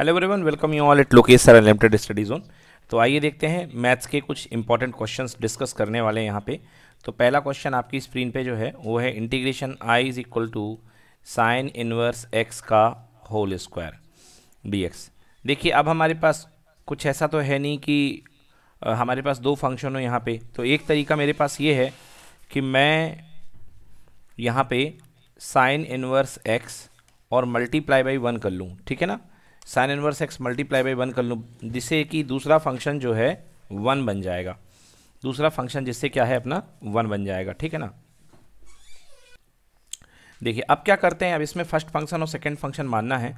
Hello everyone welcome you all it Lokesh sir unlimited study zone तो आइए देखते हैं मैथ्स के कुछ इंपॉर्टेंट क्वेश्चंस डिस्कस करने वाले हैं यहाँ पे तो पहला क्वेश्चन आपकी स्क्रीन पे जो है वो है integration I is equal to sine inverse x का होल स्क्वायर डी देखिए अब हमारे पास कुछ ऐसा तो है नहीं कि हमारे पास दो फंक्शन हो यहाँ पर तो एक तरीका मेरे पास ये है कि मैं यहाँ पे साइन इनवर्स एक्स और मल्टीप्लाई बाई वन कर लूँ ठीक है ना sine inverse x multiply by one कर लूँ जिससे कि दूसरा फंक्शन जो है वन बन जाएगा दूसरा फंक्शन जिससे क्या है अपना वन बन जाएगा ठीक है ना देखिए अब क्या करते हैं अब इसमें फर्स्ट फंक्शन और सेकेंड फंक्शन मानना है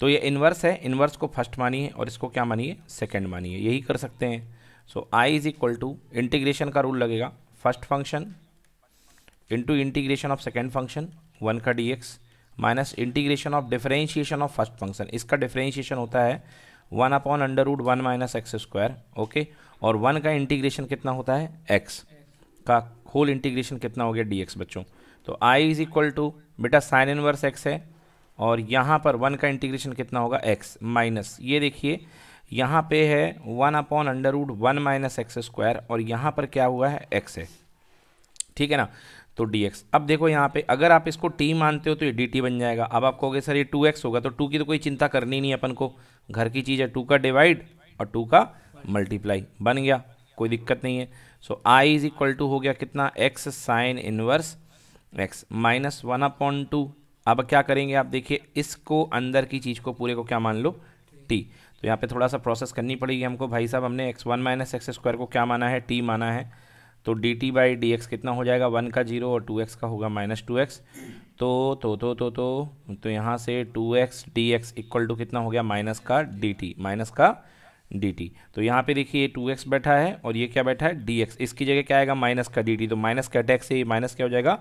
तो ये इन्वर्स है इन्वर्स को फर्स्ट मानिए और इसको क्या मानिए सेकेंड मानिए यही कर सकते हैं so I is equal to integration का रूल लगेगा first function into integration of second function one का d x minus integration of differentiation of first function इसका डिफरेंशिएशन होता है one upon under root one minus x square okay और one का integration कितना होता है एक्स का होल इंटीग्रेशन कितना हो गया डी एक्स बच्चों तो आई इज इक्वल टू बेटा साइन इनवर्स एक्स है और यहाँ पर वन का इंटीग्रेशन कितना होगा एक्स माइनस ये देखिए यहाँ पे है one upon under root one minus x square और यहाँ पर क्या हुआ है एक्स है ठीक है ना तो dx अब देखो यहाँ पे अगर आप इसको t मानते हो तो ये dt बन जाएगा अब आप कहोगे सर ये 2x होगा तो 2 की तो कोई चिंता करनी नहीं अपन को घर की चीज़ है 2 का डिवाइड और 2 का मल्टीप्लाई बन गया कोई दिक्कत नहीं है so I is equal to हो गया कितना x sine inverse x minus one upon two अब क्या करेंगे आप देखिए इसको अंदर की चीज़ को पूरे को क्या मान लो टी तो यहाँ पे थोड़ा सा प्रोसेस करनी पड़ेगी हमको भाई साहब हमने x one minus x square को क्या माना है टी माना है तो d t by d x कितना हो जाएगा वन का जीरो और टू एक्स का होगा माइनस टू एक्स तो तो तो तो तो तो यहाँ से two x d x equal to कितना हो गया माइनस का डी टी माइनस का डी टी तो यहाँ पे देखिए ये टू एक्स बैठा है और ये क्या बैठा है डी एक्स इसकी जगह क्या आएगा माइनस का डी टी तो माइनस का एक्स से ये माइनस क्या हो जाएगा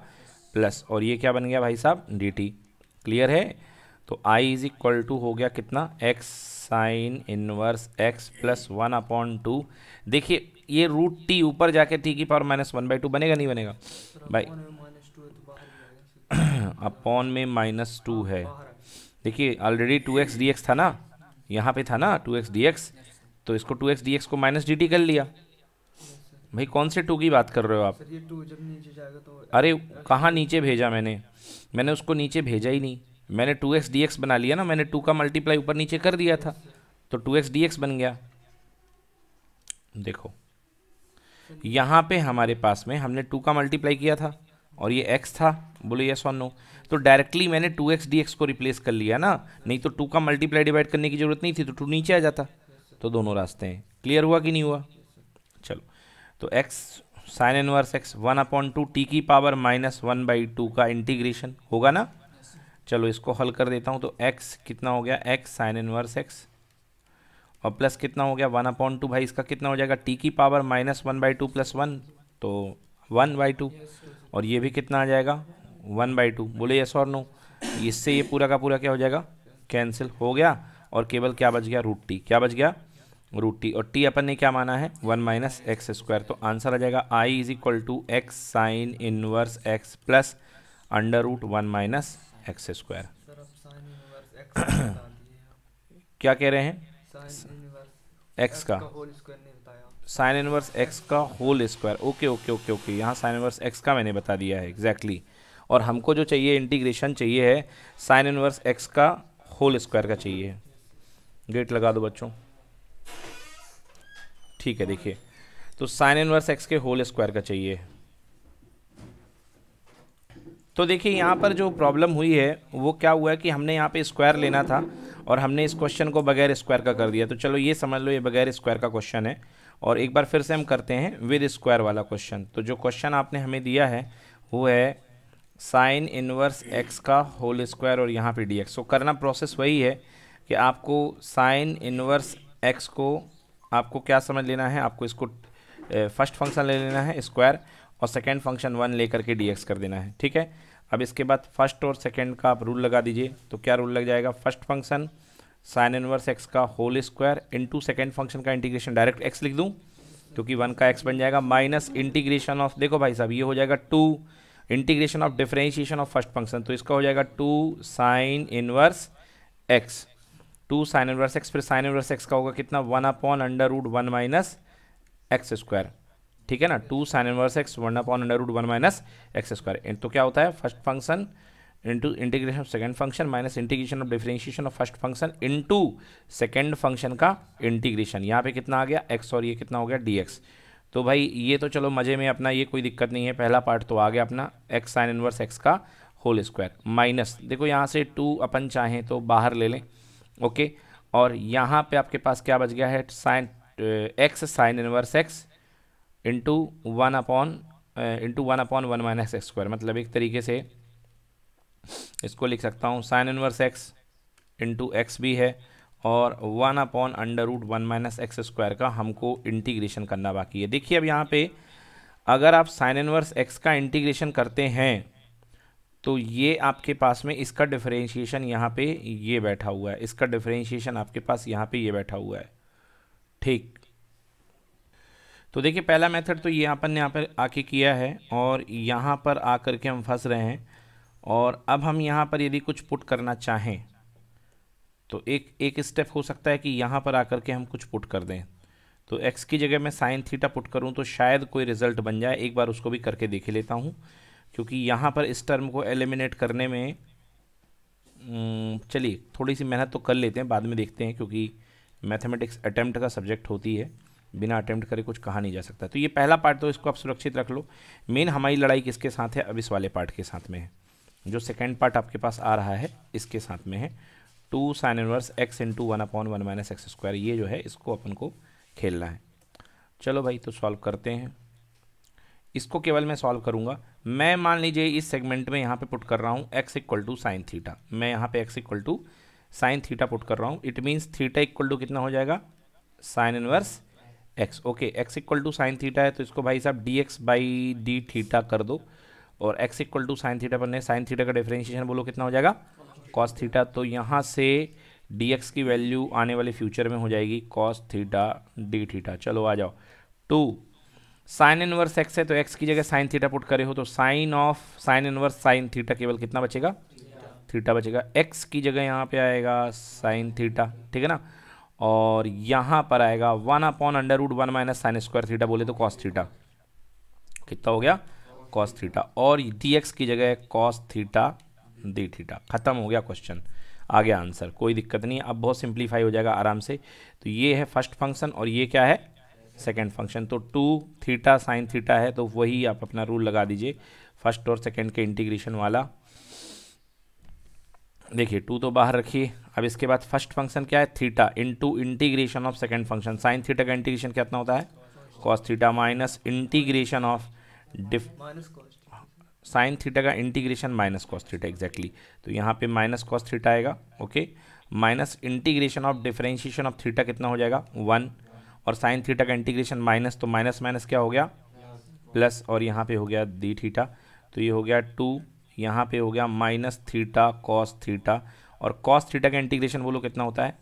प्लस और ये क्या बन गया भाई साहब डी टी क्लियर है तो आई इज इक्वल टू हो गया कितना x sine inverse x plus one upon two देखिए ये रूट टी ऊपर जाके टी की power minus one by two बनेगा नहीं बनेगा भाई अपॉन में माइनस टू है देखिए already two x d x था ना यहाँ पे था ना टू एक्स डी एक्स तो इसको टू एक्स डी एक्स को माइनस डी टी कर लिया भाई कौन से टू की बात कर रहे हो आप तो अरे कहाँ नीचे भेजा मैंने मैंने उसको नीचे भेजा ही नहीं मैंने टू एक्स डी एक्स बना लिया ना मैंने टू का मल्टीप्लाई ऊपर नीचे कर दिया था तो टू एक्स डी एक्स बन गया देखो यहाँ पे हमारे पास में हमने टू का मल्टीप्लाई किया था और ये एक्स था बोले यस और नो तो डायरेक्टली मैंने टू एक्स डी एक्स को रिप्लेस कर लिया ना नहीं तो टू का मल्टीप्लाई डिवाइड करने की ज़रूरत नहीं थी तो टू नीचे आ जाता तो दोनों रास्ते हैं क्लियर हुआ कि नहीं हुआ चलो तो x sine inverse x one upon two t की power minus one by two का इंटीग्रेशन होगा ना चलो इसको हल कर देता हूँ तो एक्स कितना हो गया एक्स साइन इनवर्स एक्स और प्लस कितना हो गया वन अपॉन टू भाई इसका कितना हो जाएगा टी की power minus one by two plus one तो वन बाई टू और ये भी कितना आ जाएगा वन बाई टू बोले यस और नो इससे ये पूरा का पूरा क्या हो जाएगा कैंसिल हो गया और केवल क्या बच गया रूट टी क्या बच गया रूट टी और टी अपन ने क्या माना है वन माइनस एक्स स्क्वायर तो आंसर आ जाएगा I is equal to x sine inverse x plus under root one minus x square क्या कह रहे हैं एक्स का साइन इनवर्स एक्स का whole square okay okay okay okay यहाँ साइन इनवर्स एक्स का मैंने बता दिया है एग्जैक्टली exactly. और हमको जो चाहिए इंटीग्रेशन चाहिए है साइन इनवर्स एक्स का होल स्क्वायर का चाहिए गेट लगा दो बच्चों ठीक है देखिए तो साइन इनवर्स एक्स के होल स्क्वायर का चाहिए तो देखिए यहाँ पर जो प्रॉब्लम हुई है वो क्या हुआ है कि हमने यहाँ पे स्क्वायर लेना था और हमने इस क्वेश्चन को बगैर स्क्वायर का कर दिया तो चलो ये समझ लो ये बगैर स्क्वायर का क्वेश्चन है और एक बार फिर से हम करते हैं विद स्क्वायर वाला क्वेश्चन तो जो क्वेश्चन आपने हमें दिया है वो है साइन इनवर्स एक्स का होल स्क्वायर और यहाँ पे डी एक्स तो करना प्रोसेस वही है कि आपको साइन इनवर्स एक्स को आपको क्या समझ लेना है आपको इसको फर्स्ट फंक्शन ले लेना है स्क्वायर और सेकेंड फंक्शन वन ले करके डी एक्स कर देना है ठीक है अब इसके बाद फर्स्ट और सेकेंड का आप रूल लगा दीजिए तो क्या रूल लग जाएगा first function sine inverse x का whole square into second function का इंटीग्रेशन डायरेक्ट एक्स लिख दूँ क्योंकि वन का एक्स बन जाएगा माइनस इंटीग्रेशन ऑफ देखो भाई साहब ये हो जाएगा two integration of differentiation of first function तो इसका हो जाएगा two sine inverse x two sine inverse x फिर साइन इनवर्स एक्स का होगा कितना one upon under root one minus x square ठीक है ना two sine inverse x one upon under root one minus x square तो क्या होता है first function into integration of second function minus integration of differentiation of first function into second function का integration यहाँ पे कितना आ गया एक्स और ये कितना हो गया डी तो भाई ये तो चलो मज़े में अपना ये कोई दिक्कत नहीं है पहला पार्ट तो आ गया अपना एक्स साइन इनवर्स एक्स का होल स्क्वायर माइनस देखो यहाँ से टू अपन चाहें तो बाहर ले लें ओके और यहाँ पे आपके पास क्या बच गया है sine x sine inverse x into one upon into one upon one minus x square मतलब एक तरीके से इसको लिख सकता हूँ sine inverse x into x भी है और one upon under root one minus x square का हमको इंटीग्रेशन करना बाकी है देखिए अब यहाँ पे अगर आप साइन इनवर्स एक्स का इंटीग्रेशन करते हैं तो ये आपके पास में इसका डिफरेंशिएशन यहाँ पे ये बैठा हुआ है इसका डिफरेंशिएशन आपके पास यहाँ पे ये बैठा हुआ है ठीक तो देखिए पहला मेथड तो ये अपन ने यहाँ पर आके किया है और यहाँ पर आकर के हम फंस रहे हैं और अब हम यहाँ पर यदि कुछ पुट करना चाहें तो एक एक स्टेप हो सकता है कि यहाँ पर आकर के हम कुछ पुट कर दें तो एक्स की जगह मैं साइन थीटा पुट करूँ तो शायद कोई रिजल्ट बन जाए एक बार उसको भी करके देख लेता हूँ क्योंकि यहाँ पर इस टर्म को एलिमिनेट करने में हम्म, चलिए थोड़ी सी मेहनत तो कर लेते हैं बाद में देखते हैं क्योंकि मैथमेटिक्स अटैम्प्ट का सब्जेक्ट होती है बिना अटैम्प्ट करे कुछ कहा नहीं जा सकता तो ये पहला पार्ट तो इसको आप सुरक्षित रख लो मेन हमारी लड़ाई किसके साथ है अब इस वाले पार्ट के साथ में है जो सेकेंड पार्ट आपके पास आ रहा है इसके साथ में है two sine inverse x into one upon one minus x square ये जो है इसको अपन को खेलना है चलो भाई तो सॉल्व करते हैं इसको केवल मैं सॉल्व करूँगा मैं मान लीजिए इस सेगमेंट में यहाँ पे पुट कर रहा हूँ x equal to sine theta मैं यहाँ पे x equal to sine theta put कर रहा हूँ it means theta equal to कितना हो जाएगा sine inverse x okay x equal to sine theta है तो इसको भाई साहब d x by d theta कर दो और x equal to sine theta बनने साइन थीटा का डिफ्रेंशिएशन बोलो कितना हो जाएगा कॉस थीटा तो यहाँ से डी एक्स की वैल्यू आने वाले फ्यूचर में हो जाएगी कॉस थीटा डी थीटा चलो आ जाओ टू साइन इनवर्स एक्स है तो एक्स की जगह साइन थीटा पुट करे हो तो sine of sine inverse sine theta केवल कितना बचेगा थीटा बचेगा एक्स की जगह यहाँ पे आएगा साइन थीटा ठीक है ना और यहाँ पर आएगा one upon under root one minus sine square theta बोले तो कॉस थीटा कितना हो गया कॉस थीटा और डी एक्स की जगह कॉस थीटा डी थीटा खत्म हो गया क्वेश्चन आ गया आंसर कोई दिक्कत नहीं अब बहुत सिंप्लीफाई हो जाएगा आराम से तो ये है फर्स्ट फंक्शन और ये क्या है सेकेंड फंक्शन तो टू थीटा साइन थीटा है तो वही आप अपना रूल लगा दीजिए फर्स्ट और सेकेंड के इंटीग्रेशन वाला देखिए टू तो बाहर रखिए अब इसके बाद फर्स्ट फंक्शन क्या है theta into integration of second function sine theta का इंटीग्रेशन क्या होता है cos theta minus integration of diff sine theta का integration minus cos theta exactly तो यहाँ पे माइनस कॉस थीटा आएगा okay minus integration of differentiation of theta कितना हो जाएगा वन और साइन थीटा का इंटीग्रेशन माइनस तो माइनस माइनस क्या हो गया प्लस और यहाँ पे हो गया डी थीटा तो ये हो गया टू यहाँ पे हो गया माइनस थीटा कॉस थीटा और कॉस थीटा का इंटीग्रेशन बोलो कितना होता है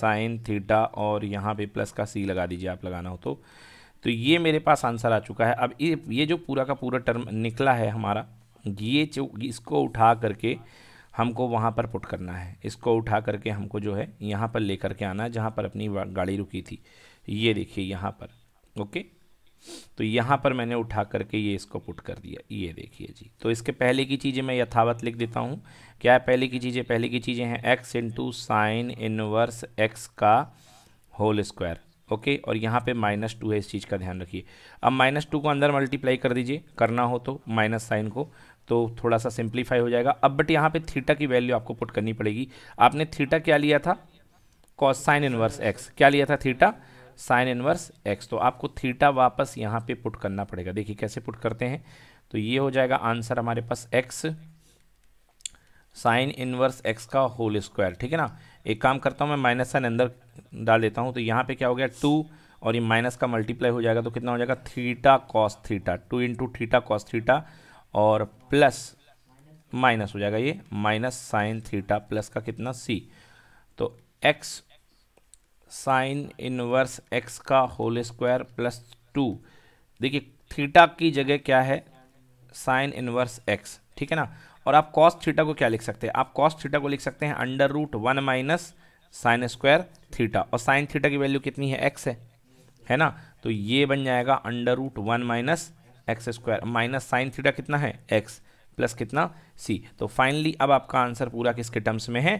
साइन थीटा और यहाँ पे प्लस का सी लगा दीजिए आप लगाना हो तो तो ये मेरे पास आंसर आ चुका है अब ये ये जो पूरा का पूरा टर्म निकला है हमारा ये इसको उठा करके हमको वहाँ पर पुट करना है इसको उठा करके हमको जो है यहाँ पर लेकर के आना है जहाँ पर अपनी गाड़ी रुकी थी ये देखिए यहाँ पर ओके तो यहाँ पर मैंने उठा करके ये इसको पुट कर दिया ये देखिए जी तो इसके पहले की चीज़ें मैं यथावत लिख देता हूँ क्या है पहले की चीज़ें पहले की चीज़ें हैं x into sine inverse x का होल स्क्वायर ओके और यहाँ पे माइनस टू है इस चीज़ का ध्यान रखिए अब माइनस टू को अंदर मल्टीप्लाई कर दीजिए करना हो तो माइनस साइन को तो थोड़ा सा सिंप्लीफाई हो जाएगा अब बट यहाँ पर थीटा की वैल्यू आपको पुट करनी पड़ेगी आपने थीटा क्या लिया था कॉस साइन इनवर्स एक्स क्या लिया था थीटा साइन इनवर्स एक्स तो आपको थीटा वापस यहाँ पे पुट करना पड़ेगा देखिए कैसे पुट करते हैं तो ये हो जाएगा आंसर हमारे पास एक्स साइन इनवर्स एक्स का होल स्क्वायर ठीक है ना एक काम करता हूँ मैं माइनस साइन अंदर डाल देता हूँ तो यहाँ पे क्या हो गया टू और ये माइनस का मल्टीप्लाई हो जाएगा तो कितना हो जाएगा theta cos theta two into theta cos theta और प्लस माइनस हो जाएगा ये माइनस साइन थीटा प्लस का कितना सी तो एक्स साइन इनवर्स एक्स का होल स्क्वायर प्लस टू देखिए थीटा की जगह क्या है साइन इनवर्स एक्स ठीक है ना और आप कॉस थीटा को क्या लिख सकते हैं आप कॉस थीटा को लिख सकते हैं under root one minus sine square theta और साइन थीटा की वैल्यू कितनी है एक्स है है ना तो ये बन जाएगा under root one minus x square minus sine theta कितना है एक्स प्लस कितना सी तो फाइनली अब आपका आंसर पूरा किसके टर्म्स में है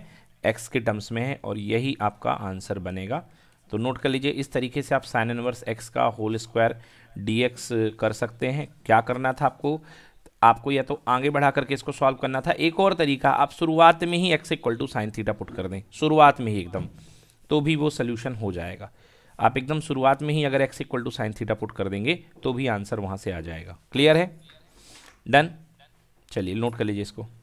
एक्स के टर्म्स में है और यही आपका आंसर बनेगा तो नोट कर लीजिए इस तरीके से आप साइन इनवर्स एक्स का होल स्क्वायर डी एक्स कर सकते हैं क्या करना था आपको आपको या तो आगे बढ़ा करके इसको सॉल्व करना था एक और तरीका आप शुरुआत में ही x equal to sine theta put कर दें शुरुआत में ही एकदम तो भी वो सोल्यूशन हो जाएगा आप एकदम शुरुआत में ही अगर x equal to sine theta put कर देंगे तो भी आंसर वहाँ से आ जाएगा क्लियर है डन चलिए नोट कर लीजिए इसको